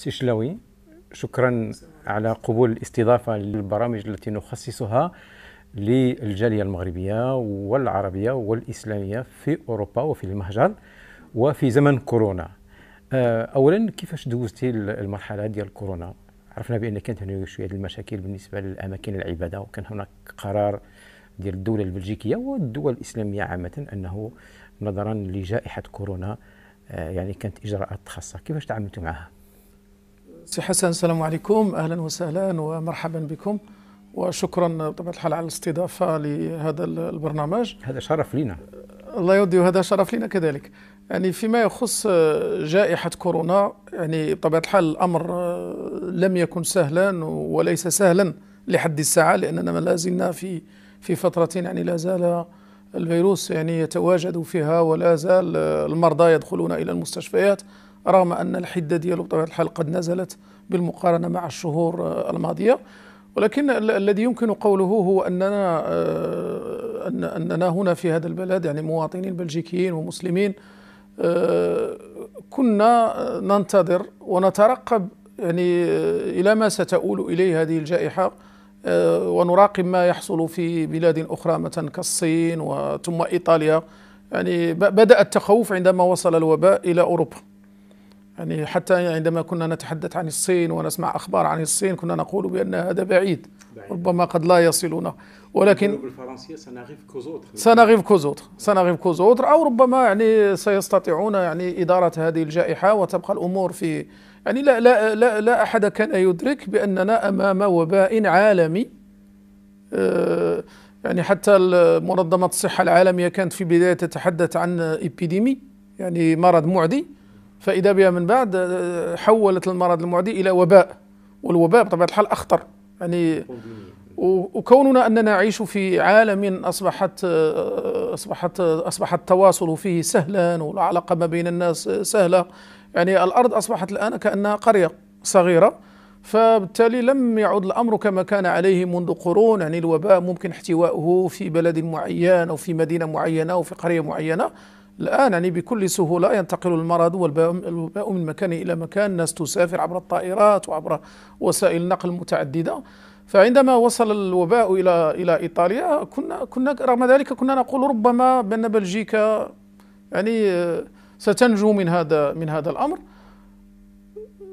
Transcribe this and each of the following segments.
سي شلاوي شكرا على قبول الاستضافة للبرامج التي نخصصها للجالية المغربية والعربية والإسلامية في أوروبا وفي المهجر وفي زمن كورونا آه، أولا كيفاش دوزتي المرحلة ديال كورونا عرفنا بأن كانت هناك شوية المشاكل بالنسبة للأماكن العبادة وكان هناك قرار ديال الدولة البلجيكية والدول الإسلامية عامة أنه نظرا لجائحة كورونا آه، يعني كانت إجراءات خاصة كيفاش تعاملتوا معها؟ سي حسن السلام عليكم اهلا وسهلا ومرحبا بكم وشكرا بطبيعه الحال على الاستضافه لهذا البرنامج هذا شرف لنا الله يودي وهذا شرف لنا كذلك يعني فيما يخص جائحة كورونا يعني بطبيعة الحال الأمر لم يكن سهلا وليس سهلا لحد الساعة لأننا ما لازلنا في في فترة يعني لا زال الفيروس يعني يتواجد فيها ولا زال المرضى يدخلون إلى المستشفيات رغم أن الحدة ديالو بطبيعة الحال قد نزلت بالمقارنة مع الشهور آه، الماضية ولكن الذي يمكن قوله هو أننا آه، أن أننا هنا في هذا البلد يعني مواطنين بلجيكيين ومسلمين آه، كنا ننتظر ونترقب يعني إلى ما ستؤول إليه هذه الجائحة آه، ونراقب ما يحصل في بلاد أخرى مثلا كالصين ثم إيطاليا يعني بدأ التخوف عندما وصل الوباء إلى أوروبا يعني حتى عندما كنا نتحدث عن الصين ونسمع أخبار عن الصين كنا نقول بأن هذا بعيد, بعيد. ربما قد لا يصلنا ولكن بالفرنسية سنغيف كوزوتر سنغيف كوزوتر أو ربما يعني سيستطيعون يعني إدارة هذه الجائحة وتبقى الأمور في يعني لا لا لا, لا احد كان يدرك باننا امام وباء عالمي آه، يعني حتى منظمه الصحه العالميه كانت في بدايه تتحدث عن ايبيديمي يعني مرض معدي فاذا بها من بعد آه، حولت المرض المعدي الى وباء والوباء بطبيعه الحال اخطر يعني وكوننا أننا نعيش في عالم أصبحت أصبحت أصبح التواصل فيه سهلا والعلاقة ما بين الناس سهلة يعني الأرض أصبحت الآن كأنها قرية صغيرة فبالتالي لم يعد الامر كما كان عليه منذ قرون يعني الوباء ممكن احتواؤه في بلد معين او في مدينه معينه او في قريه معينه الان يعني بكل سهوله ينتقل المرض والوباء من مكان الى مكان الناس تسافر عبر الطائرات وعبر وسائل النقل المتعدده فعندما وصل الوباء الى الى ايطاليا كنا كنا رغم ذلك كنا نقول ربما بان بلجيكا يعني آه، ستنجو من هذا من هذا الامر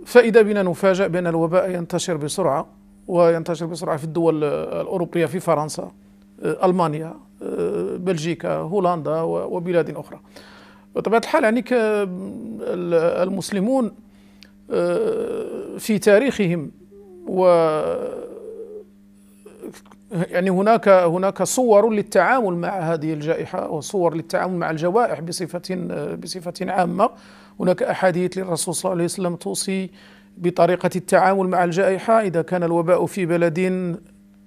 فاذا بنا نفاجأ بان الوباء ينتشر بسرعه وينتشر بسرعه في الدول الاوروبيه في فرنسا آه، المانيا آه، بلجيكا هولندا وبلاد اخرى بطبيعه الحال يعني المسلمون في تاريخهم و يعني هناك هناك صور للتعامل مع هذه الجائحه وصور للتعامل مع الجوائح بصفه بصفه عامه هناك احاديث للرسول صلى الله عليه وسلم توصي بطريقه التعامل مع الجائحه اذا كان الوباء في بلد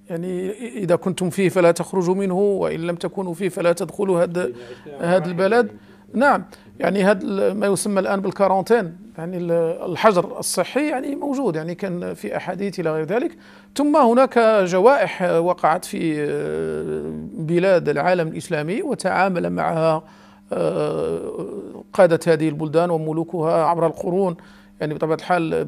يعني اذا كنتم فيه فلا تخرجوا منه وان لم تكونوا فيه فلا تدخلوا هذا هذا البلد نعم يعني هذا ما يسمى الان بالكارونتين يعني الحجر الصحي يعني موجود يعني كان في احاديث الى غير ذلك ثم هناك جوائح وقعت في آه، بلاد العالم الاسلامي وتعامل معها آه، قاده هذه البلدان وملوكها عبر القرون يعني بطبيعه الحال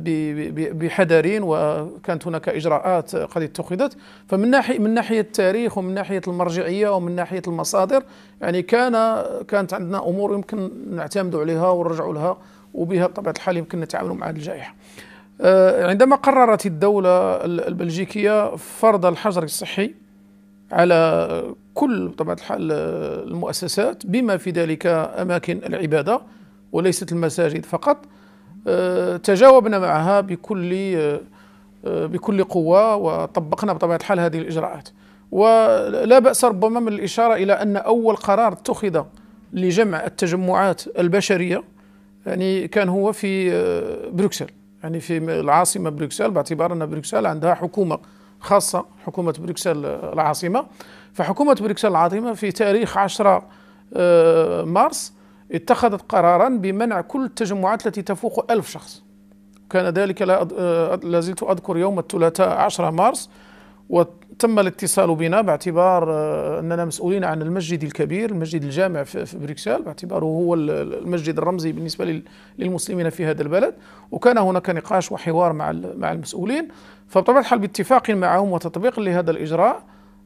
بحذرين وكانت هناك اجراءات قد اتخذت فمن ناحيه من ناحيه التاريخ ومن ناحيه المرجعيه ومن ناحيه المصادر يعني كان كانت عندنا امور يمكن نعتمد عليها ونرجع لها وبها بطبيعه الحال يمكن نتعامل مع الجائحه. آه، عندما قررت الدولة البلجيكية فرض الحجر الصحي على كل بطبيعة الحال المؤسسات بما في ذلك أماكن العبادة وليست المساجد فقط تجاوبنا معها بكل بكل قوة وطبقنا بطبيعة الحال هذه الإجراءات ولا بأس ربما من الإشارة إلى أن أول قرار اتخذ لجمع التجمعات البشرية يعني كان هو في آه، بروكسل يعني في العاصمة بروكسل باعتبار أن بروكسل عندها حكومة خاصة حكومة بروكسل العاصمة فحكومة بروكسل العاصمة في تاريخ 10 آه، مارس اتخذت قرارا بمنع كل التجمعات التي تفوق ألف شخص كان ذلك لا زلت أذكر يوم الثلاثاء 10 مارس وتم الاتصال بنا باعتبار آه، أننا مسؤولين عن المسجد الكبير المسجد الجامع في بريكسل باعتباره هو المسجد الرمزي بالنسبة للمسلمين في هذا البلد وكان هناك نقاش وحوار مع مع المسؤولين فبطبيعة الحال باتفاق معهم وتطبيقا لهذا الإجراء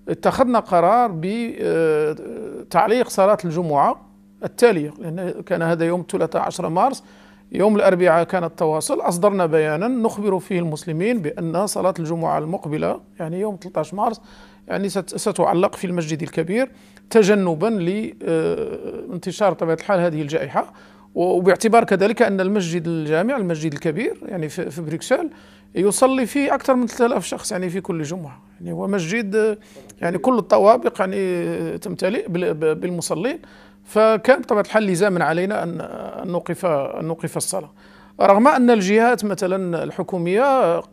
اتخذنا قرار بتعليق آه، صلاة الجمعة التالية لأن يعني كان هذا يوم 13 مارس يوم الأربعاء كان التواصل أصدرنا بيانا نخبر فيه المسلمين بأن صلاة الجمعة المقبلة يعني يوم 13 مارس يعني ستعلق في المسجد الكبير تجنبا لانتشار آه، طبيعة الحال هذه الجائحة وباعتبار كذلك أن المسجد الجامع المسجد الكبير يعني في بروكسل يصلي فيه أكثر من 3000 شخص يعني في كل جمعة يعني هو مسجد آه، يعني كل الطوابق يعني آه، تمتلئ بالمصلين فكان بطبيعه الحال لزاما علينا ان نوقف ان نوقف الصلاه رغم ان الجهات مثلا الحكوميه هل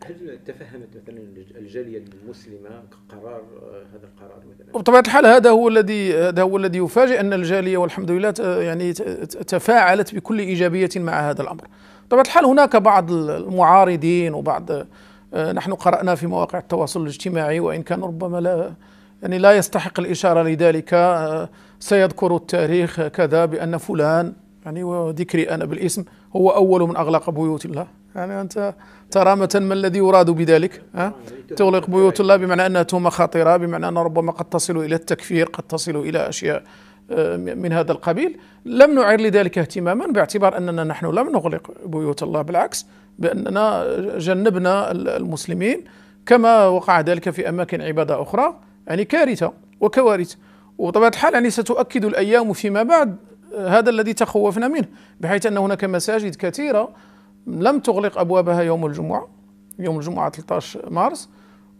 تفهمت مثلا الجاليه المسلمه قرار آه، هذا القرار مثلا بطبيعه الحال هذا هو الذي هذا هو الذي يفاجئ ان الجاليه والحمد لله يعني تفاعلت بكل ايجابيه مع هذا الامر بطبيعه الحال هناك بعض المعارضين وبعض آه، نحن قرانا في مواقع التواصل الاجتماعي وان كان ربما لا يعني لا يستحق الاشاره لذلك آه، سيذكر التاريخ كذا بأن فلان يعني وذكري أنا بالاسم هو أول من أغلق بيوت الله يعني أنت ترامة ما الذي يراد بذلك ها؟ تغلق بيوت الله بمعنى أنها تهمة خطيرة بمعنى أن ربما قد تصل إلى التكفير قد تصل إلى أشياء آه، من هذا القبيل لم نعير لذلك اهتماما باعتبار أننا نحن لم نغلق بيوت الله بالعكس بأننا جنبنا المسلمين كما وقع ذلك في أماكن عبادة أخرى يعني كارثة وكوارث وطبعا الحال يعني ستؤكد الأيام فيما بعد آه، هذا الذي تخوفنا منه بحيث أن هناك مساجد كثيرة لم تغلق أبوابها يوم الجمعة يوم الجمعة 13 مارس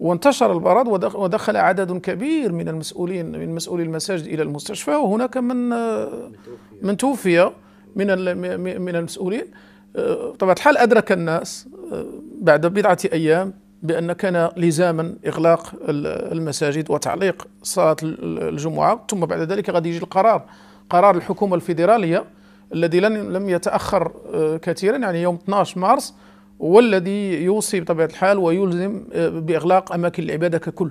وانتشر البرد ودخل عدد كبير من المسؤولين من مسؤولي المساجد الى المستشفى وهناك من آه، من توفي من من المسؤولين آه، طبعا الحال ادرك الناس بعد بضعه ايام بأن كان لزاما إغلاق المساجد وتعليق صلاة الجمعة ثم بعد ذلك غادي يجي القرار قرار الحكومة الفيدرالية الذي لم يتأخر آه، كثيرا يعني يوم 12 مارس والذي يوصي بطبيعة الحال ويلزم آه، بإغلاق أماكن العبادة ككل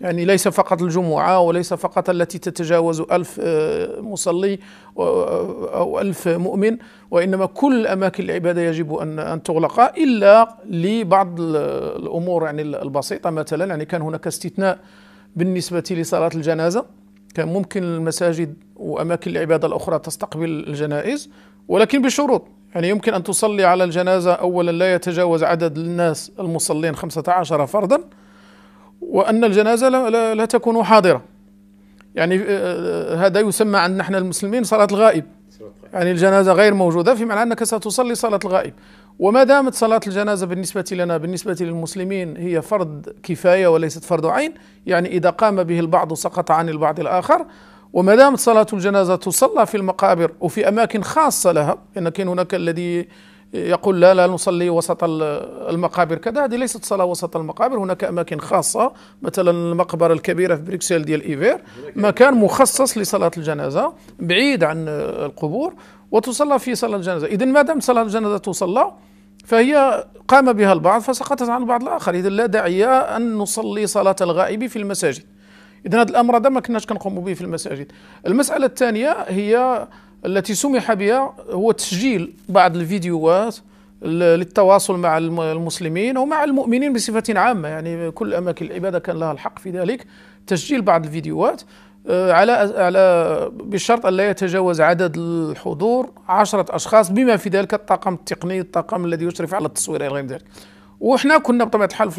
يعني ليس فقط الجمعة وليس فقط التي تتجاوز ألف آه، مصلي أو ألف مؤمن وإنما كل أماكن العبادة يجب أن أن تغلق إلا لبعض الأمور يعني البسيطة مثلا يعني كان هناك استثناء بالنسبة لصلاة الجنازة كان ممكن المساجد وأماكن العبادة الأخرى تستقبل الجنائز ولكن بشروط يعني يمكن أن تصلي على الجنازة أولا لا يتجاوز عدد الناس المصلين 15 فردا وأن الجنازة لا, لا تكون حاضرة يعني آه، آه، هذا يسمى عندنا نحن المسلمين صلاة الغائب يعني الجنازة غير موجودة في معنى أنك ستصلي صلاة الغائب وما دامت صلاة الجنازة بالنسبة لنا بالنسبة للمسلمين هي فرض كفاية وليست فرض عين يعني إذا قام به البعض سقط عن البعض الآخر وما دامت صلاة الجنازة تصلى في المقابر وفي أماكن خاصة لها لأن كان هناك الذي يقول لا لا نصلي وسط المقابر كذا هذه ليست صلاة وسط المقابر هناك أماكن خاصة مثلا المقبرة الكبيرة في بريكسل ديال إيفير مكان مخصص لصلاة الجنازة بعيد عن القبور وتصلى في صلاة الجنازة إذا ما دام صلاة الجنازة تصلى فهي قام بها البعض فسقطت عن البعض الآخر إذا لا داعي أن نصلي صلاة الغائب في المساجد إذا هذا الأمر هذا ما كناش كنقوموا به في المساجد المسألة الثانية هي التي سمح بها هو تسجيل بعض الفيديوهات للتواصل مع المسلمين ومع المؤمنين بصفة عامة يعني كل أماكن العبادة كان لها الحق في ذلك تسجيل بعض الفيديوهات آه، على على بشرط أن لا يتجاوز عدد الحضور عشرة أشخاص بما في ذلك الطاقم التقني الطاقم الذي يشرف على التصوير إلى غير ذلك وإحنا كنا بطبيعة الحال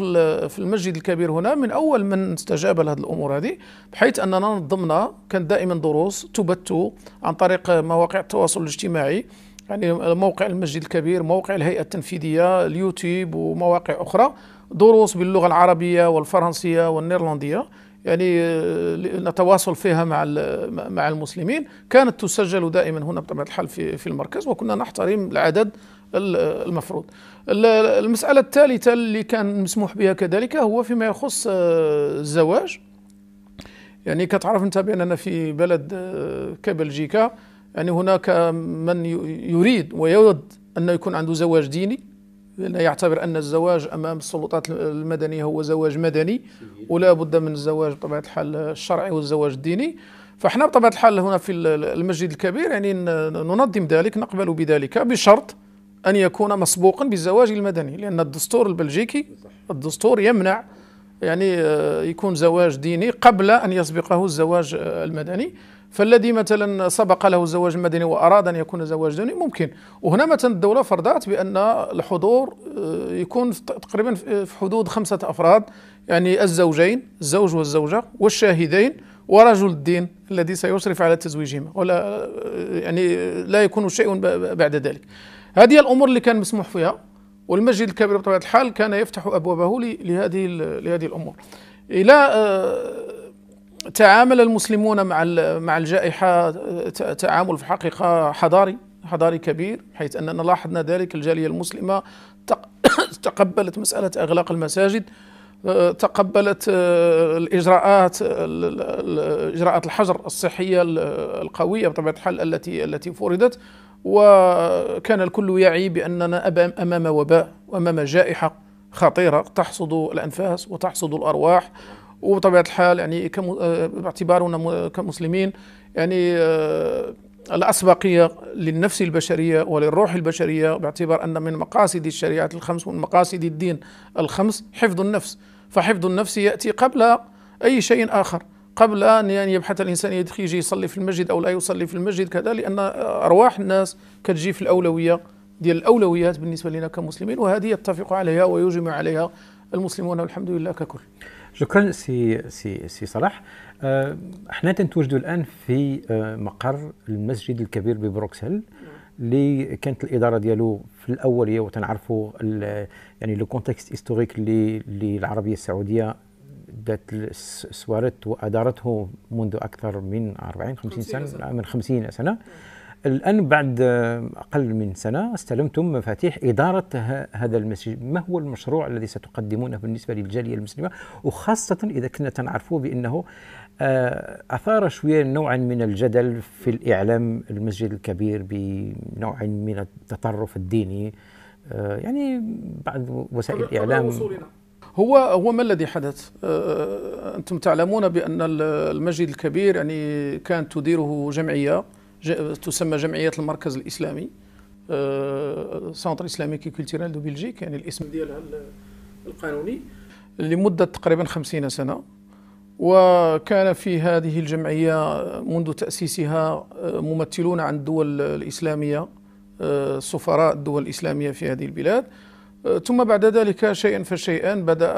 في المسجد الكبير هنا من أول من استجاب لهذه الأمور هذه بحيث أننا نظمنا كان دائما دروس تبت عن طريق مواقع التواصل الاجتماعي يعني موقع المسجد الكبير موقع الهيئة التنفيذية اليوتيوب ومواقع أخرى دروس باللغة العربية والفرنسية والنيرلندية يعني آه، نتواصل فيها مع مع المسلمين كانت تسجل دائما هنا بطبيعه الحال في في المركز وكنا نحترم العدد المفروض المسألة الثالثة اللي كان مسموح بها كذلك هو فيما يخص آه، الزواج يعني كتعرف انت باننا في بلد آه، كبلجيكا يعني هناك من يريد ويود ان يكون عنده زواج ديني لأنه يعتبر أن الزواج أمام السلطات المدنية هو زواج مدني ولا بد من الزواج بطبيعة الحال الشرعي والزواج الديني فاحنا بطبيعة الحال هنا في المسجد الكبير يعني ننظم ذلك نقبل بذلك بشرط أن يكون مسبوقا بالزواج المدني لأن الدستور البلجيكي الدستور يمنع يعني آه، يكون زواج ديني قبل أن يسبقه الزواج آه، المدني فالذي مثلا سبق له الزواج المدني وأراد أن يكون زواج ديني ممكن وهنا مثلا الدولة فرضت بأن الحضور آه، يكون تقريبا في حدود خمسة أفراد يعني الزوجين الزوج والزوجة والشاهدين ورجل الدين الذي سيشرف على تزويجهما ولا يعني لا يكون شيء بعد ذلك هذه الامور اللي كان مسموح فيها والمسجد الكبير بطبيعه الحال كان يفتح ابوابه لهذه لهذه الامور الى آه، تعامل المسلمون مع مع الجائحه تعامل في الحقيقه حضاري حضاري كبير حيث اننا لاحظنا ذلك الجاليه المسلمه تقبلت مساله اغلاق المساجد آه، تقبلت آه، الاجراءات اجراءات الحجر الصحيه القويه بطبيعه الحال التي التي فرضت وكان الكل يعي بأننا أمام وباء وأمام جائحة خطيرة تحصد الأنفاس وتحصد الأرواح وبطبيعة الحال يعني باعتبارنا آه، كمسلمين يعني آه، الأسبقية للنفس البشرية وللروح البشرية باعتبار أن من مقاصد الشريعة الخمس ومن مقاصد الدين الخمس حفظ النفس فحفظ النفس يأتي قبل أي شيء آخر قبل أن يعني يبحث الإنسان يدخل يجي يصلي في المسجد أو لا يصلي في المسجد كذا لأن أرواح الناس كتجي في الأولوية ديال الأولويات بالنسبة لنا كمسلمين وهذه يتفق عليها ويجمع عليها المسلمون والحمد لله ككل شكرا سي سي سي صلاح آه، احنا تنتواجدوا الان في آه، مقر المسجد الكبير ببروكسل اللي كانت الاداره ديالو في الاوليه وتنعرفوا يعني لو كونتكست هيستوريك اللي العربيه السعوديه سوارت وادارته منذ اكثر من 40 50 سنه, سنة. من 50 سنه نعم. الان بعد اقل من سنه استلمتم مفاتيح اداره هذا المسجد ما هو المشروع الذي ستقدمونه بالنسبه للجاليه المسلمه وخاصه اذا كنا تنعرفوا بانه آه، اثار شويه نوعا من الجدل في الاعلام المسجد الكبير بنوع من التطرف الديني آه، يعني بعض وسائل الاعلام هو هو ما الذي حدث؟ أه، أه، انتم تعلمون بان المسجد الكبير يعني كانت تديره جمعيه تسمى جمعيه المركز الاسلامي أه، سونتر اسلاميكي كولتيرال دو بلجيك يعني الاسم ديالها القانوني لمده تقريبا 50 سنه وكان في هذه الجمعيه منذ تاسيسها ممثلون عن الدول الاسلاميه سفراء الدول الاسلاميه في هذه البلاد ثم بعد ذلك شيئا فشيئا بدأ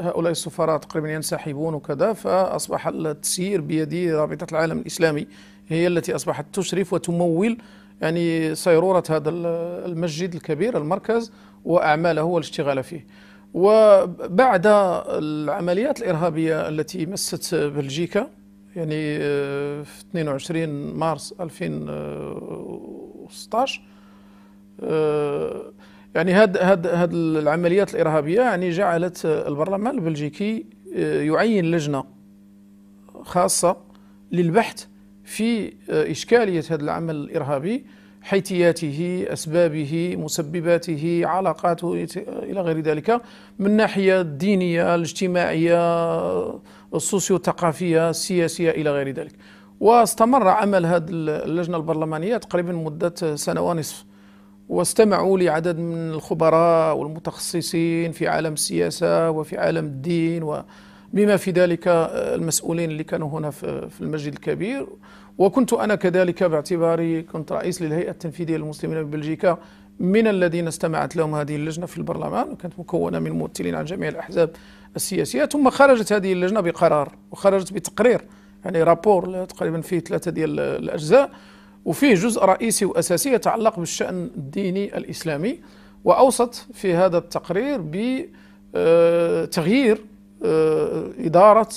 هؤلاء السفراء تقريبا ينسحبون وكذا فأصبح التسيير بيد رابطة العالم الإسلامي هي التي أصبحت تشرف وتمول يعني سيرورة هذا المسجد الكبير المركز وأعماله والاشتغال فيه وبعد العمليات الإرهابية التي مست بلجيكا يعني آه، في 22 مارس 2016 يعني هاد هاد هاد العمليات الارهابيه يعني جعلت البرلمان البلجيكي آه، يعين لجنه خاصه للبحث في آه، اشكاليه هذا العمل الارهابي حيثياته اسبابه مسبباته علاقاته الى غير ذلك من الناحيه الدينيه الاجتماعيه السوسيو الثقافيه السياسيه الى غير ذلك واستمر عمل هذه اللجنه البرلمانيه تقريبا مده سنه ونصف واستمعوا لعدد من الخبراء والمتخصصين في عالم السياسة وفي عالم الدين وبما في ذلك المسؤولين اللي كانوا هنا في المسجد الكبير وكنت أنا كذلك باعتباري كنت رئيس للهيئة التنفيذية للمسلمين ببلجيكا من الذين استمعت لهم هذه اللجنة في البرلمان وكانت مكونة من ممثلين عن جميع الأحزاب السياسية ثم خرجت هذه اللجنة بقرار وخرجت بتقرير يعني رابور تقريبا فيه ثلاثة ديال الأجزاء وفيه جزء رئيسي وأساسي يتعلق بالشأن الديني الإسلامي وأوصت في هذا التقرير بتغيير آه، آه، إدارة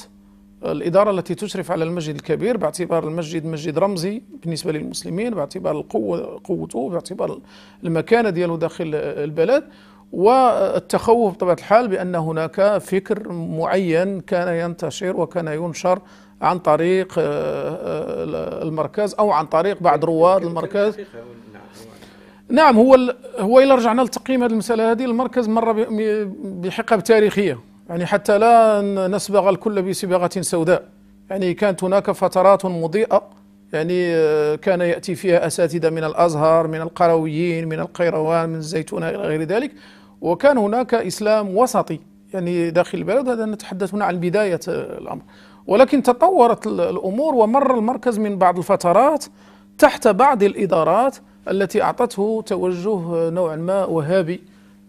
الإدارة التي تشرف على المسجد الكبير باعتبار المسجد مسجد رمزي بالنسبة للمسلمين باعتبار القوة قوته باعتبار المكانة دياله داخل البلد والتخوف بطبيعة الحال بأن هناك فكر معين كان ينتشر وكان ينشر عن طريق آه، آه، المركز او عن طريق بعض رواد المركز نعم هو نعم، هو الى رجعنا لتقييم هذه المساله هذه المركز مر بحقب تاريخيه يعني حتى لا نسبغ الكل بصبغه سوداء يعني كانت هناك فترات مضيئه يعني آه، كان ياتي فيها اساتذه من الازهر من القرويين من القيروان من الزيتونه الى غير ذلك وكان هناك اسلام وسطي يعني داخل البلد هذا نتحدث هنا عن بدايه الامر ولكن تطورت الأمور ومر المركز من بعض الفترات تحت بعض الإدارات التي أعطته توجه نوعا ما وهابي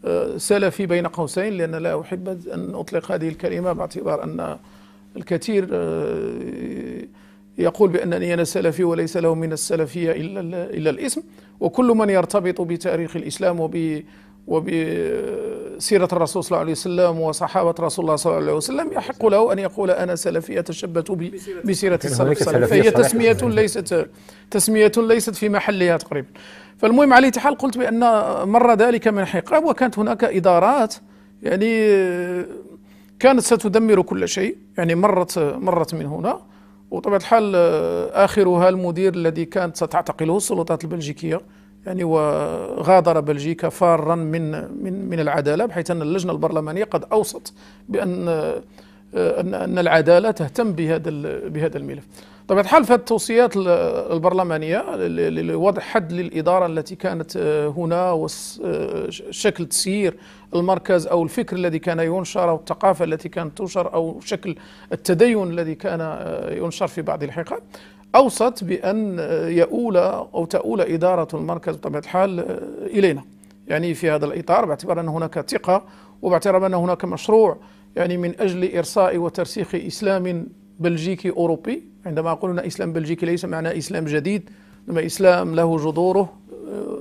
آه، سلفي بين قوسين لأن لا أحب أن أطلق هذه الكلمة باعتبار أن الكثير آه، يقول بأنني أنا سلفي وليس له من السلفية إلا, إلا الاسم وكل من يرتبط بتاريخ الإسلام وب وبسيرة الرسول صلى الله عليه وسلم وصحابة رسول الله صلى الله عليه وسلم يحق له أن يقول أنا سلفي أتشبت بسيرة السلف فهي تسمية ليست تسمية ليست في محلها تقريبا فالمهم على تحال قلت بأن مر ذلك من حقاب وكانت هناك إدارات يعني كانت ستدمر كل شيء يعني مرت مرت من هنا وطبعا الحال آخرها المدير الذي كانت ستعتقله السلطات البلجيكية يعني وغادر بلجيكا فارا من من من العداله بحيث ان اللجنه البرلمانيه قد اوصت بان آه، ان ان العداله تهتم بهذا بهذا الملف. طبعا الحال في التوصيات البرلمانيه لوضع حد للاداره التي كانت آه، هنا وشكل آه، تسيير المركز او الفكر الذي كان ينشر او الثقافه التي كانت تنشر او شكل التدين الذي كان ينشر في بعض الحقب أوصت بأن يؤول أو تؤول إدارة المركز بطبيعة الحال إلينا يعني في هذا الإطار باعتبار أن هناك ثقة وباعتبار أن هناك مشروع يعني من أجل إرساء وترسيخ إسلام بلجيكي أوروبي عندما قلنا إسلام بلجيكي ليس معنى إسلام جديد إنما إسلام له جذوره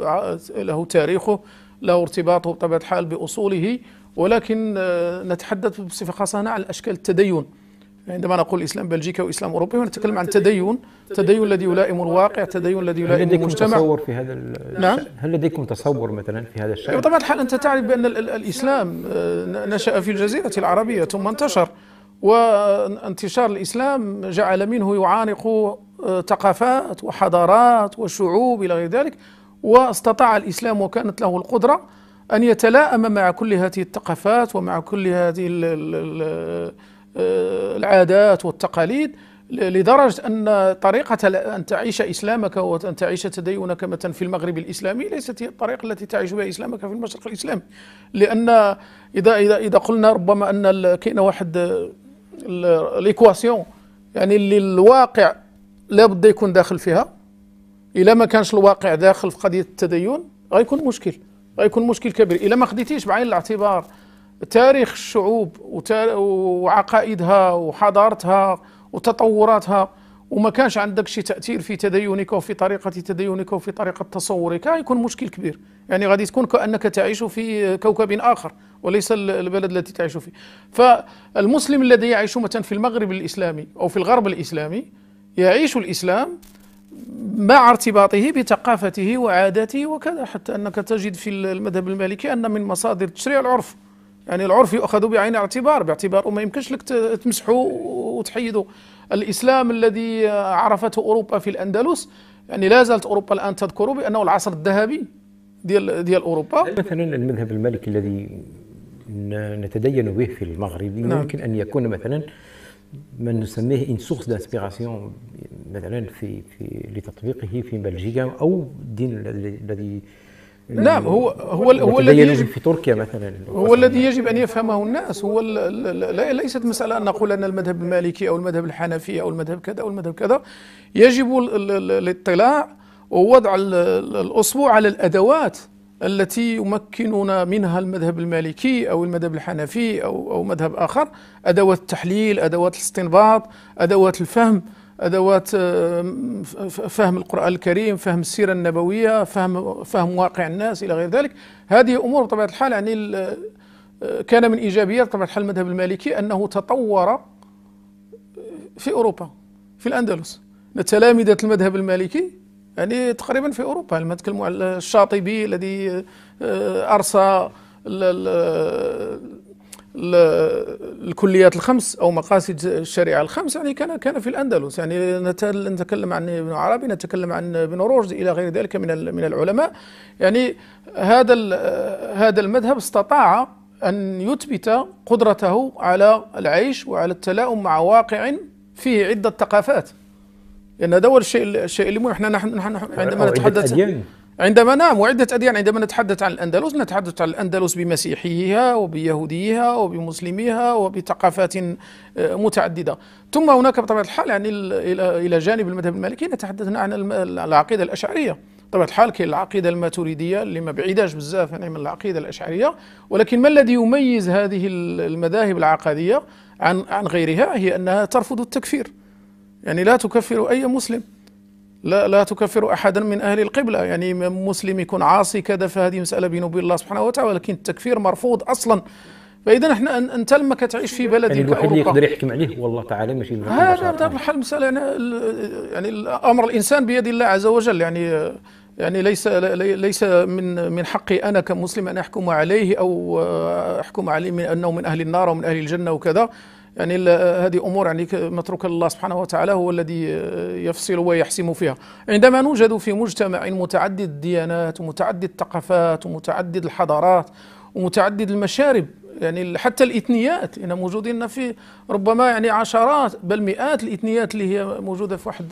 آه، له تاريخه له ارتباطه بطبيعة الحال بأصوله ولكن آه، نتحدث بصفة خاصة هنا عن الأشكال التدين عندما نقول اسلام بلجيكا واسلام اوروبي ونتكلم عن تدين تدين الذي يلائم الواقع تدين الذي يلائم المجتمع هل لديكم تصور في هذا نعم هل لديكم تصور مثلا في هذا الشان بطبيعه أيوة، الحال انت تعرف بان الاسلام آه، نشا في الجزيره العربيه ثم انتشر وانتشار الاسلام جعل منه يعانق آه، ثقافات وحضارات وشعوب الى غير ذلك واستطاع الاسلام وكانت له القدره ان يتلائم مع كل هذه الثقافات ومع كل هذه ال ال العادات والتقاليد لدرجة أن طريقة أن تعيش إسلامك وأن تعيش تدينك مثلا في المغرب الإسلامي ليست هي الطريقة التي تعيش بها إسلامك في المشرق الإسلامي لأن إذا إذا إذا قلنا ربما أن كاين واحد ليكواسيون يعني اللي الواقع لابد يكون داخل فيها إلا ما كانش الواقع داخل في قضية التدين غيكون مشكل غيكون مشكل كبير إلا ما خديتيش بعين الاعتبار تاريخ الشعوب وعقائدها وحضارتها وتطوراتها وما كانش عندك شي تاثير في تدينك وفي طريقه تدينك وفي طريقه تصورك يكون مشكل كبير يعني غادي تكون كانك تعيش في كوكب اخر وليس البلد التي تعيش فيه فالمسلم الذي يعيش مثلا في المغرب الاسلامي او في الغرب الاسلامي يعيش الاسلام مع ارتباطه بثقافته وعاداته وكذا حتى انك تجد في المذهب المالكي ان من مصادر تشريع العرف يعني العرف يؤخذ بعين الاعتبار باعتبار ما يمكنش لك تمسحه وتحيده الإسلام الذي عرفته أوروبا في الأندلس يعني لا زالت أوروبا الآن تذكر بأنه العصر الذهبي ديال ديال أوروبا مثلا المذهب المالكي الذي نتدين به في المغرب نعم. يمكن أن يكون مثلا ما نسميه ان سورس دانسبيراسيون مثلا في, في لتطبيقه في بلجيكا او الدين الذي يعني نعم هو هو هو الذي يجب في تركيا مثلا هو الذي يجب ان يفهمه الناس هو ليست مساله ان نقول ان المذهب المالكي او المذهب الحنفي او المذهب كذا او المذهب كذا يجب الاطلاع ووضع الاصبع على الادوات التي يمكننا منها المذهب المالكي او المذهب الحنفي او او مذهب اخر ادوات التحليل ادوات الاستنباط ادوات الفهم ادوات آه، فهم القران الكريم فهم السيره النبويه فهم فهم واقع الناس الى غير ذلك هذه امور بطبيعه الحال يعني آه، كان من ايجابيات بطبيعه الحال المذهب المالكي انه تطور في اوروبا في الاندلس تلامذه المذهب المالكي يعني تقريبا في اوروبا لما على الشاطبي الذي آه، ارسى الكليات الخمس او مقاصد الشريعه الخمس يعني كان كان في الاندلس يعني نتكلم عن ابن عربي نتكلم عن ابن رشد الى غير ذلك من من العلماء يعني هذا هذا المذهب استطاع ان يثبت قدرته على العيش وعلى التلاؤم مع واقع فيه عده ثقافات لان يعني هذا هو الشيء الشيء اللي مهم نحن, نحن عندما نتحدث عندما نعم وعدة أديان عندما نتحدث عن الأندلس نتحدث عن الأندلس بمسيحيها وبيهوديها وبمسلميها وبثقافات آه، متعددة ثم هناك بطبيعة الحال يعني إلى جانب المذهب المالكي نتحدثنا عن العقيدة الأشعرية بطبيعة الحال كاين العقيدة الماتريدية اللي ما بعيداش بزاف يعني من العقيدة الأشعرية ولكن ما الذي يميز هذه المذاهب العقدية عن عن غيرها هي أنها ترفض التكفير يعني لا تكفر أي مسلم لا لا تكفر احدا من اهل القبله يعني مسلم يكون عاصي كذا فهذه مساله بينه وبين الله سبحانه وتعالى ولكن التكفير مرفوض اصلا فاذا احنا انت لما كتعيش في بلد يعني الوحيد اللي يقدر يحكم عليه هو الله تعالى ماشي هذا بطبيعه الحال مساله يعني, يعني الامر الانسان بيد الله عز وجل يعني يعني ليس ليس من من حقي انا كمسلم ان احكم عليه او احكم عليه من انه من اهل النار ومن اهل الجنه وكذا يعني هذه امور يعني متروكه لله سبحانه وتعالى هو الذي يفصل ويحسم فيها عندما نوجد في مجتمع متعدد الديانات ومتعدد الثقافات ومتعدد الحضارات ومتعدد المشارب يعني حتى الاثنيات يعني موجودين في ربما يعني عشرات بل مئات الاثنيات اللي هي موجوده في واحد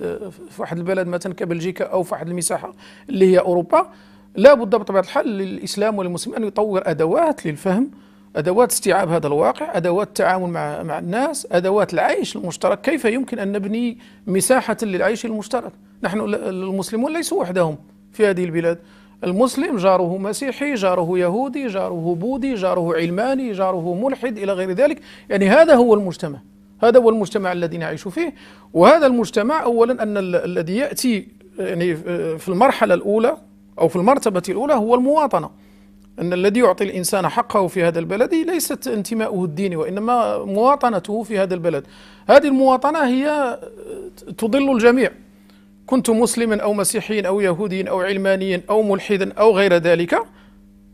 في واحد البلد مثلا كبلجيكا او في واحد المساحه اللي هي اوروبا لا بد بطبيعه الحال للاسلام والمسلم ان يطور ادوات للفهم أدوات استيعاب هذا الواقع أدوات التعامل مع, مع الناس أدوات العيش المشترك كيف يمكن أن نبني مساحة للعيش المشترك نحن المسلمون ليسوا وحدهم في هذه البلاد المسلم جاره مسيحي جاره يهودي جاره بوذي جاره علماني جاره ملحد إلى غير ذلك يعني هذا هو المجتمع هذا هو المجتمع الذي نعيش فيه وهذا المجتمع أولا أن الذي يأتي يعني في المرحلة الأولى أو في المرتبة الأولى هو المواطنة أن الذي يعطي الإنسان حقه في هذا البلد ليست انتماؤه الديني وإنما مواطنته في هذا البلد هذه المواطنة هي تضل الجميع كنت مسلما أو مسيحيا أو يهوديا أو علمانيا أو ملحدا أو غير ذلك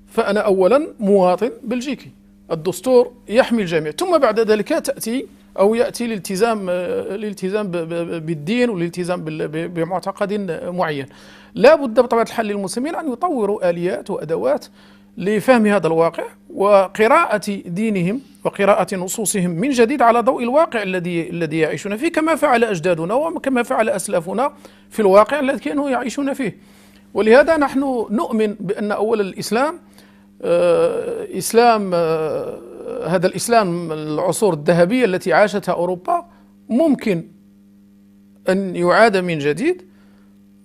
فأنا أولا مواطن بلجيكي الدستور يحمي الجميع ثم بعد ذلك تأتي أو يأتي الالتزام الالتزام بالدين والالتزام بمعتقد معين لا بد بطبيعة الحال للمسلمين أن يطوروا آليات وأدوات لفهم هذا الواقع وقراءة دينهم وقراءة نصوصهم من جديد على ضوء الواقع الذي الذي يعيشون فيه كما فعل أجدادنا وكما فعل أسلافنا في الواقع الذي كانوا يعيشون فيه ولهذا نحن نؤمن بأن أول الإسلام آه، إسلام آه، هذا الإسلام العصور الذهبية التي عاشتها أوروبا ممكن أن يعاد من جديد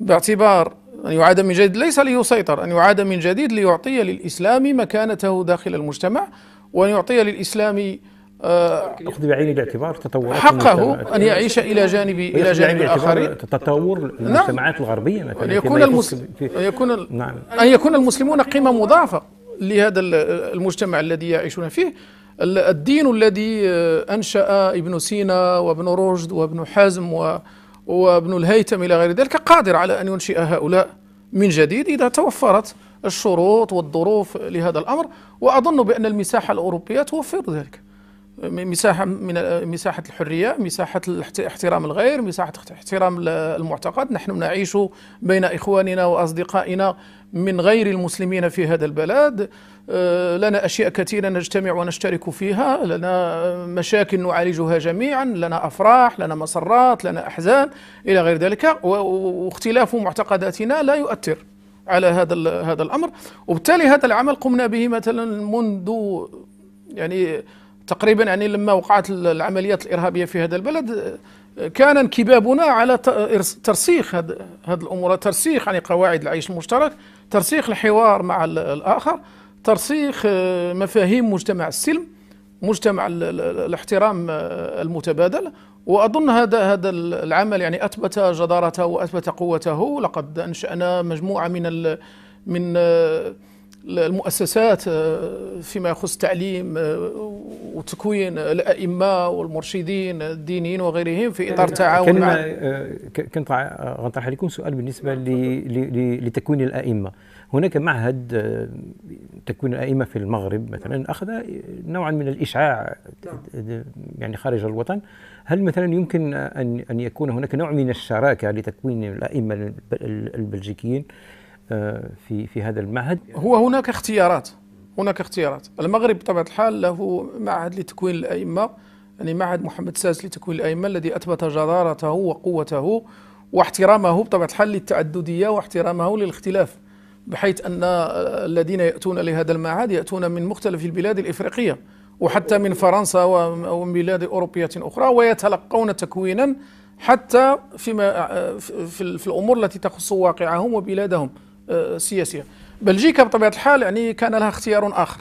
باعتبار أن يعاد من جديد ليس ليسيطر أن يعاد من جديد ليعطي للإسلام مكانته داخل المجتمع وأن يعطي للإسلام أخذ آه، بعين الاعتبار تطور حقه أن يعيش إلى جانب إلى جانب الآخرين تطور نعم. المجتمعات نعم. الغربية مثلا أن يكون المسلم يكون نعم. أن يكون المسلمون قيمة مضافة لهذا المجتمع الذي يعيشون فيه الدين الذي آه، أنشأ ابن سينا وابن رشد وابن حزم و وابن الهيثم إلى غير ذلك قادر على أن ينشئ هؤلاء من جديد إذا توفرت الشروط والظروف لهذا الأمر وأظن بأن المساحة الأوروبية توفر ذلك مساحة من مساحة الحرية مساحة احترام الغير مساحة احترام المعتقد نحن نعيش بين إخواننا وأصدقائنا من غير المسلمين في هذا البلد آه، لنا أشياء كثيرة نجتمع ونشترك فيها لنا مشاكل نعالجها جميعا لنا أفراح لنا مسرات لنا أحزان إلى غير ذلك واختلاف معتقداتنا لا يؤثر على هذا هذا الامر وبالتالي هذا العمل قمنا به مثلا منذ يعني تقريبا يعني لما وقعت العمليات الارهابيه في هذا البلد كان انكبابنا على ترسيخ هذه الامور ترسيخ يعني قواعد العيش المشترك ترسيخ الحوار مع الاخر ترسيخ آه، مفاهيم مجتمع السلم مجتمع الاحترام آه، المتبادل واظن هذا هذا العمل يعني اثبت جدارته واثبت قوته لقد انشانا مجموعه من من آه، المؤسسات فيما يخص التعليم وتكوين الائمه والمرشدين الدينيين وغيرهم في اطار تعاون مع كنت غنطرح عليكم سؤال بالنسبه نعم، لتكوين الائمه هناك معهد آه، تكوين الائمه في المغرب مثلا اخذ نوعا من الاشعاع يعني خارج الوطن هل مثلا يمكن ان ان يكون هناك نوع من الشراكه لتكوين الائمه البلجيكيين آه، في في هذا المعهد هو هناك اختيارات هناك اختيارات المغرب بطبيعه الحال له معهد لتكوين الائمه يعني معهد محمد السادس لتكوين الائمه الذي اثبت جدارته وقوته واحترامه بطبيعه الحال للتعدديه واحترامه للاختلاف بحيث أن الذين يأتون لهذا المعهد يأتون من مختلف البلاد الإفريقية وحتى من فرنسا ومن بلاد أوروبية أخرى ويتلقون تكوينا حتى فيما في, في الأمور التي تخص واقعهم وبلادهم آه، سياسيا بلجيكا بطبيعة الحال يعني كان لها اختيار آخر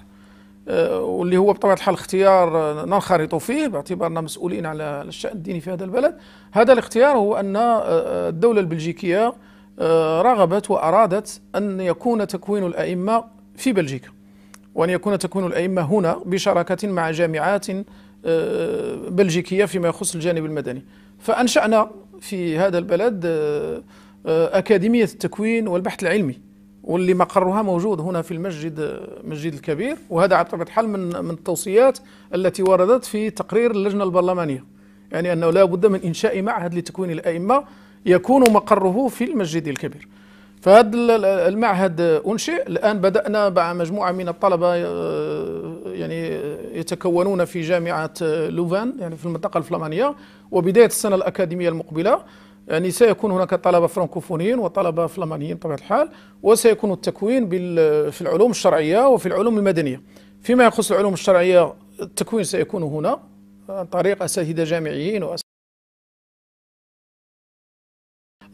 آه، واللي هو بطبيعه الحال اختيار ننخرط فيه باعتبارنا مسؤولين على الشان الديني في هذا البلد هذا الاختيار هو ان آه، الدوله البلجيكيه آه، رغبت وأرادت أن يكون تكوين الأئمة في بلجيكا وأن يكون تكوين الأئمة هنا بشراكة مع جامعات آه، بلجيكية فيما يخص الجانب المدني فأنشأنا في هذا البلد آه، أكاديمية التكوين والبحث العلمي واللي مقرها موجود هنا في المسجد المسجد الكبير وهذا على طبيعه الحال من من التوصيات التي وردت في تقرير اللجنه البرلمانيه يعني انه لا بد من انشاء معهد لتكوين الائمه يكون مقره في المسجد الكبير فهذا المعهد انشئ الان بدانا مع مجموعه من الطلبه آه، يعني يتكونون في جامعه لوفان يعني في المنطقه الفلامانيه وبدايه السنه الاكاديميه المقبله يعني سيكون هناك طلبه فرنكوفونيين وطلبه فلامانيين بطبيعه الحال وسيكون التكوين في العلوم الشرعيه وفي العلوم المدنيه فيما يخص العلوم الشرعيه التكوين سيكون هنا عن طريق اساتذه جامعيين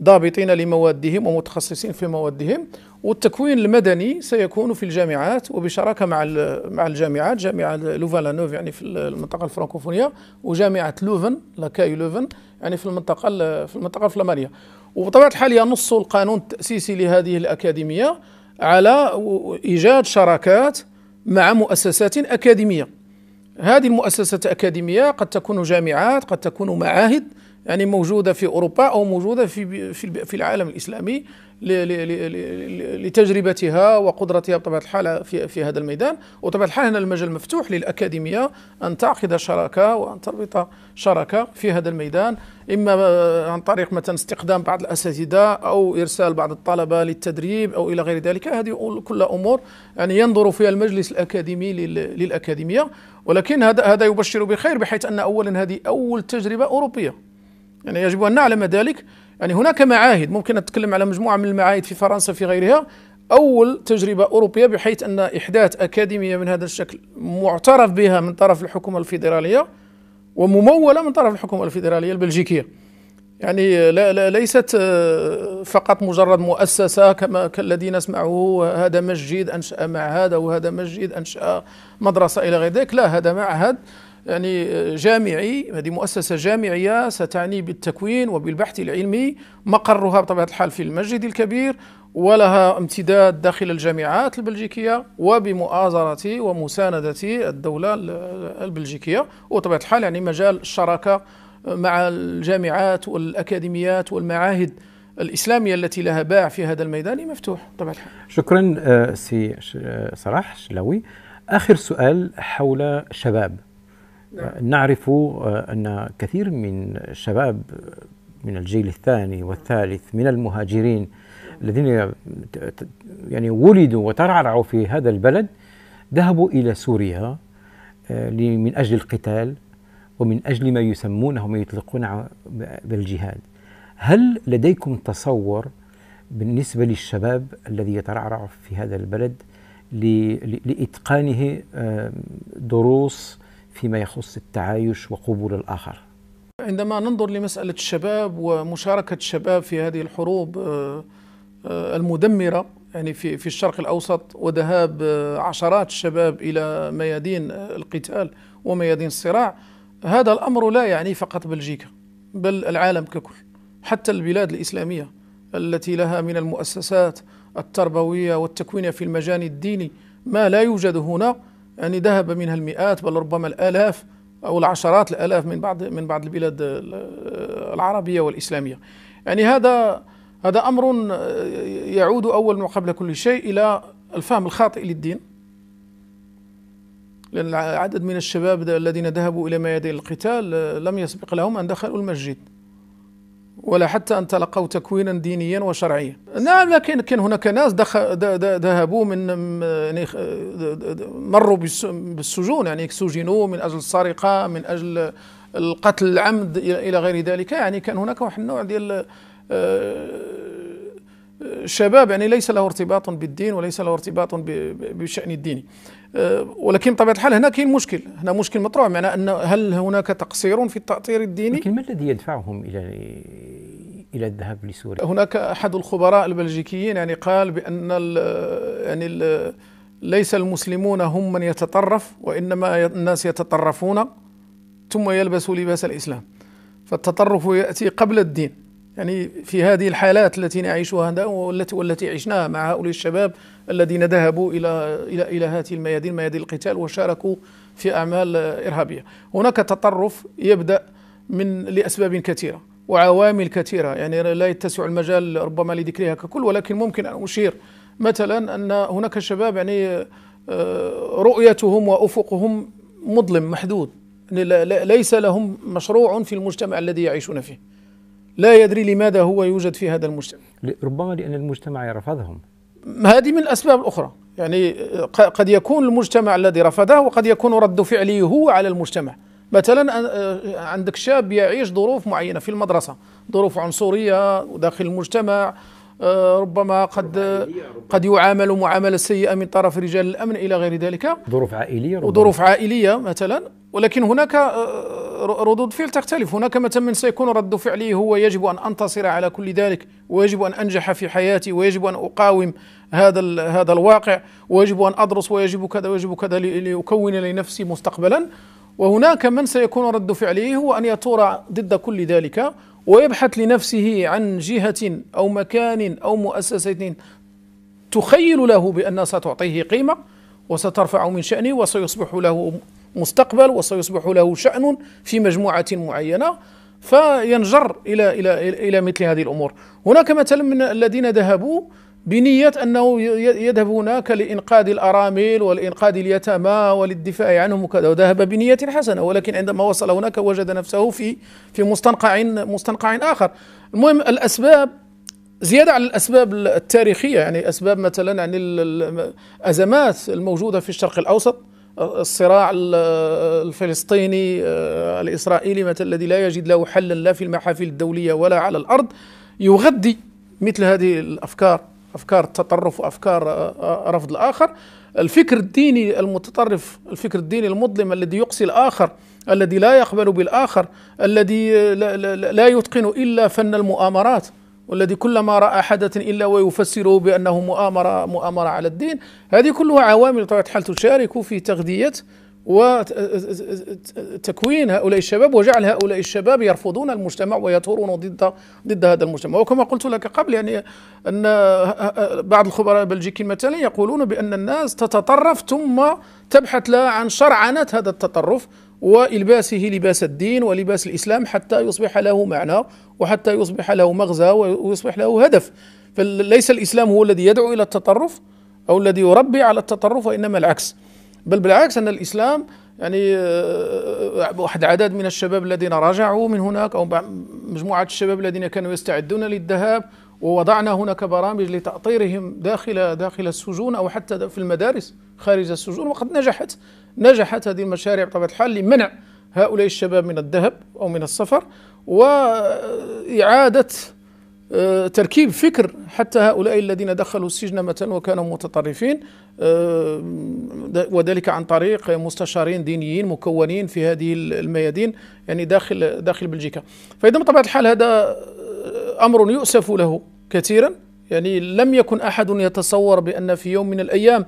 ضابطين لموادهم ومتخصصين في موادهم والتكوين المدني سيكون في الجامعات وبشراكه مع مع الجامعات جامعه لوفان لانوف يعني في المنطقه الفرنكوفونيه وجامعه لوفن لاكاي لوفن يعني في المنطقه في المنطقه المانيا وبطبيعه الحال ينص القانون التاسيسي لهذه الاكاديميه على ايجاد شراكات مع مؤسسات اكاديميه هذه المؤسسات الاكاديميه قد تكون جامعات قد تكون معاهد يعني موجوده في اوروبا او موجوده في في العالم الاسلامي لتجربتها وقدرتها بطبيعه الحال في في هذا الميدان وطبيعه الحال هنا المجال مفتوح للاكاديميه ان تعقد شراكه وان تربط شراكه في هذا الميدان اما عن طريق مثلا استقدام بعض الاساتذه او ارسال بعض الطلبه للتدريب او الى غير ذلك هذه كل امور يعني ينظر فيها المجلس الاكاديمي للاكاديميه ولكن هذا هذا يبشر بخير بحيث ان اولا هذه اول تجربه اوروبيه يعني يجب أن نعلم ذلك يعني هناك معاهد ممكن نتكلم على مجموعة من المعاهد في فرنسا في غيرها أول تجربة أوروبية بحيث أن إحداث أكاديمية من هذا الشكل معترف بها من طرف الحكومة الفيدرالية وممولة من طرف الحكومة الفيدرالية البلجيكية يعني لا لا ليست آه، فقط مجرد مؤسسة كما الذي نسمعه هذا مسجد أنشأ معهد أو هذا مسجد أنشأ مدرسة إلى غير ذلك لا هذا معهد يعني آه، جامعي هذه مؤسسة جامعية ستعني بالتكوين وبالبحث العلمي مقرها بطبيعة الحال في المسجد الكبير ولها امتداد داخل الجامعات البلجيكية وبمؤازرة ومساندة الدولة البلجيكية وطبيعة الحال يعني مجال الشراكة آه، مع الجامعات والأكاديميات والمعاهد الإسلامية التي لها باع في هذا الميدان مفتوح طبعا شكرا آه، سي صلاح شلوي آخر سؤال حول الشباب نعم. نعرف آه، أن كثير من الشباب من الجيل الثاني والثالث من المهاجرين الذين يعني ولدوا وترعرعوا في هذا البلد ذهبوا إلى سوريا آه، من أجل القتال ومن أجل ما يسمونه ما يطلقون بالجهاد هل لديكم تصور بالنسبة للشباب الذي يترعرع في هذا البلد لإتقانه آه، دروس فيما يخص التعايش وقبول الآخر عندما ننظر لمسألة الشباب ومشاركة الشباب في هذه الحروب آه، آه، المدمرة يعني في في الشرق الأوسط وذهاب آه، عشرات الشباب إلى ميادين القتال وميادين الصراع هذا الأمر لا يعني فقط بلجيكا بل العالم ككل حتى البلاد الإسلامية التي لها من المؤسسات التربوية والتكوينية في المجال الديني ما لا يوجد هنا يعني ذهب منها المئات بل ربما الآلاف أو العشرات الآلاف من بعض من بعض البلاد العربية والإسلامية يعني هذا هذا أمر آه، يعود أول وقبل كل شيء إلى الفهم الخاطئ للدين لأن عدد من الشباب الذين ذهبوا إلى ميادين القتال آه، لم يسبق لهم أن دخلوا المسجد ولا حتى أن تلقوا تكوينا دينيا وشرعيا نعم لكن كان هناك ناس ذهبوا من يعني مروا بالسجون يعني سجنوا من أجل السرقة من أجل القتل العمد إلى غير ذلك يعني كان هناك واحد النوع ديال آه، شباب يعني ليس له ارتباط بالدين وليس له ارتباط بالشأن الديني أه، ولكن بطبيعه الحال هنا كاين مشكل هنا مشكل مطروح معنى ان هل هناك تقصير في التاطير الديني لكن ما الذي يدفعهم الى الى الذهاب لسوريا هناك احد الخبراء البلجيكيين يعني قال بان الـ يعني الـ ليس المسلمون هم من يتطرف وانما الناس يتطرفون ثم يلبسوا لباس الاسلام فالتطرف ياتي قبل الدين يعني في هذه الحالات التي نعيشها والتي والتي عشناها مع هؤلاء الشباب الذين ذهبوا الى الى الى هذه الميادين ميادين القتال وشاركوا في اعمال ارهابيه. هناك تطرف يبدا من لاسباب كثيره وعوامل كثيره يعني لا يتسع المجال ربما لذكرها ككل ولكن ممكن ان اشير مثلا ان هناك شباب يعني آه، رؤيتهم وافقهم مظلم محدود يعني ليس لهم مشروع في المجتمع الذي يعيشون فيه لا يدري لماذا هو يوجد في هذا المجتمع ربما لأن المجتمع يرفضهم هذه من الأسباب الأخرى يعني قد يكون المجتمع الذي رفضه وقد يكون رد فعله هو على المجتمع مثلا عندك شاب يعيش ظروف معينة في المدرسة ظروف عنصرية داخل المجتمع آه، ربما قد قد يعامل معامله سيئه من طرف رجال الامن الى غير ذلك ظروف عائليه ربما. وظروف عائليه مثلا ولكن هناك آه، آه، ردود فعل تختلف هناك مثلا من سيكون رد فعلي هو يجب أن أنتصر على كل ذلك ويجب أن أنجح في حياتي ويجب أن أقاوم هذا هذا الواقع ويجب أن أدرس ويجب كذا ويجب كذا لأكون لنفسي مستقبلا وهناك من سيكون رد فعله هو أن يثور ضد كل ذلك ويبحث لنفسه عن جهة أو مكان أو مؤسسة تخيل له بأنها ستعطيه قيمة وسترفع من شأنه وسيصبح له مستقبل وسيصبح له شأن في مجموعة معينة فينجر إلى إلى إلى مثل هذه الأمور هناك مثلا من الذين ذهبوا بنية أنه يذهب هناك لإنقاذ الأرامل والإنقاذ اليتامى وللدفاع عنهم وكذا وذهب بنية حسنة ولكن عندما وصل هناك وجد نفسه في في مستنقع مستنقع آخر المهم الأسباب زيادة على الأسباب التاريخية يعني أسباب مثلا عن الأزمات الموجودة في الشرق الأوسط الصراع الفلسطيني آه، الإسرائيلي مثل الذي لا يجد له حلا لا في المحافل الدولية ولا على الأرض يغذي مثل هذه الأفكار أفكار التطرف وأفكار آه، آه، رفض الآخر الفكر الديني المتطرف الفكر الديني المظلم الذي يقصي الآخر الذي لا يقبل بالآخر الذي لا يتقن إلا فن المؤامرات والذي كلما رأى حدث إلا ويفسره بأنه مؤامرة مؤامرة على الدين هذه كلها عوامل طبيعة الحال تشارك في تغذية وتكوين هؤلاء الشباب وجعل هؤلاء الشباب يرفضون المجتمع ويثورون ضد ضد هذا المجتمع وكما قلت لك قبل يعني ان بعض الخبراء البلجيكيين مثلا يقولون بان الناس تتطرف ثم تبحث لها عن شرعنه هذا التطرف والباسه لباس الدين ولباس الاسلام حتى يصبح له معنى وحتى يصبح له مغزى ويصبح له هدف فليس الاسلام هو الذي يدعو الى التطرف او الذي يربي على التطرف وانما العكس بل بالعكس ان الاسلام يعني آه، واحد عدد من الشباب الذين رجعوا من هناك او مجموعه الشباب الذين كانوا يستعدون للذهاب ووضعنا هناك برامج لتأطيرهم داخل داخل السجون أو حتى في المدارس خارج السجون وقد نجحت نجحت هذه المشاريع بطبيعة الحال لمنع هؤلاء الشباب من الذهب أو من السفر وإعادة آه، تركيب فكر حتى هؤلاء الذين دخلوا السجن مثلا وكانوا متطرفين آه، وذلك عن طريق مستشارين دينيين مكونين في هذه الميادين يعني داخل داخل بلجيكا فاذا بطبيعه الحال هذا آه، امر يؤسف له كثيرا يعني لم يكن احد يتصور بان في يوم من الايام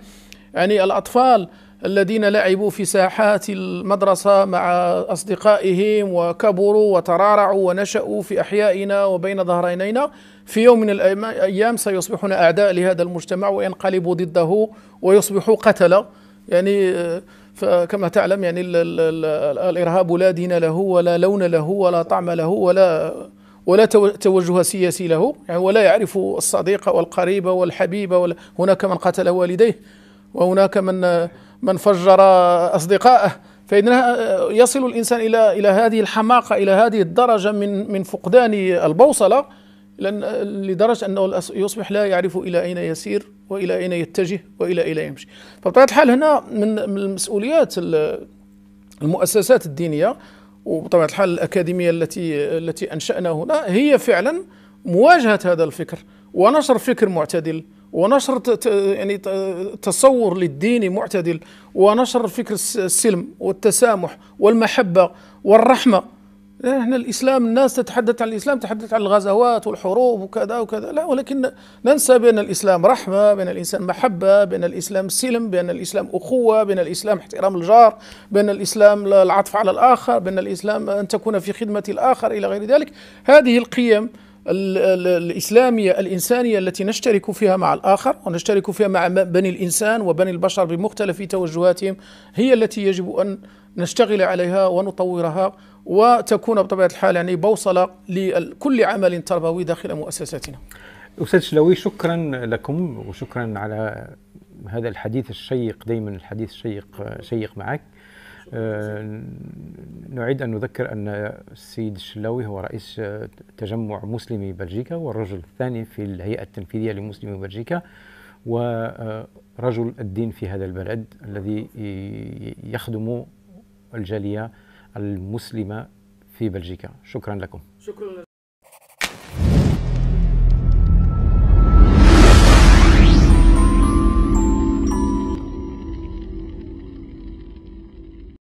يعني الاطفال الذين لعبوا في ساحات المدرسه مع اصدقائهم وكبروا وترارعوا ونشأوا في احيائنا وبين ظهرينينا في يوم من الايام سيصبحون اعداء لهذا المجتمع وينقلبوا ضده ويصبحوا قتله يعني فكما تعلم يعني الارهاب لا دين له ولا لون له ولا طعم له ولا ولا توجه سياسي له يعني ولا يعرف الصديق والقريب والحبيب ولا هناك من قتل والديه وهناك من من فجر أصدقائه فإن يصل الإنسان إلى إلى هذه الحماقة إلى هذه الدرجة من من فقدان البوصلة لأن لدرجة أنه يصبح لا يعرف إلى أين يسير وإلى أين يتجه وإلى أين يمشي فبطبيعة الحال هنا من المسؤوليات المؤسسات الدينية وبطبيعه الحال الاكاديميه التي التي انشانا هنا هي فعلا مواجهه هذا الفكر ونشر فكر معتدل ونشر يعني تصور للدين معتدل ونشر فكر السلم والتسامح والمحبه والرحمه إيه، احنا الاسلام الناس تتحدث عن الاسلام تتحدث عن الغزوات والحروب وكذا وكذا لا ولكن ننسى بان الاسلام رحمه بان الانسان محبه بان الاسلام سلم بان الاسلام اخوه بان الاسلام احترام الجار بان الاسلام العطف على الاخر بان الاسلام ان تكون في خدمه الاخر الى غير ذلك هذه القيم الإسلامية الإنسانية التي نشترك فيها مع الآخر ونشترك فيها مع بني الإنسان وبني البشر بمختلف توجهاتهم هي التي يجب أن نشتغل عليها ونطورها وتكون بطبيعه الحال يعني بوصله لكل عمل تربوي داخل مؤسساتنا. استاذ شلوي شكرا لكم وشكرا على هذا الحديث الشيق دائما الحديث الشيق شيق معك. آه، نعيد أن نذكر أن السيد الشلاوي هو رئيس تجمع مسلمي بلجيكا والرجل الثاني في الهيئة التنفيذية لمسلمي بلجيكا ورجل الدين في هذا البلد الذي يخدم الجالية المسلمة في بلجيكا شكرا لكم شكرا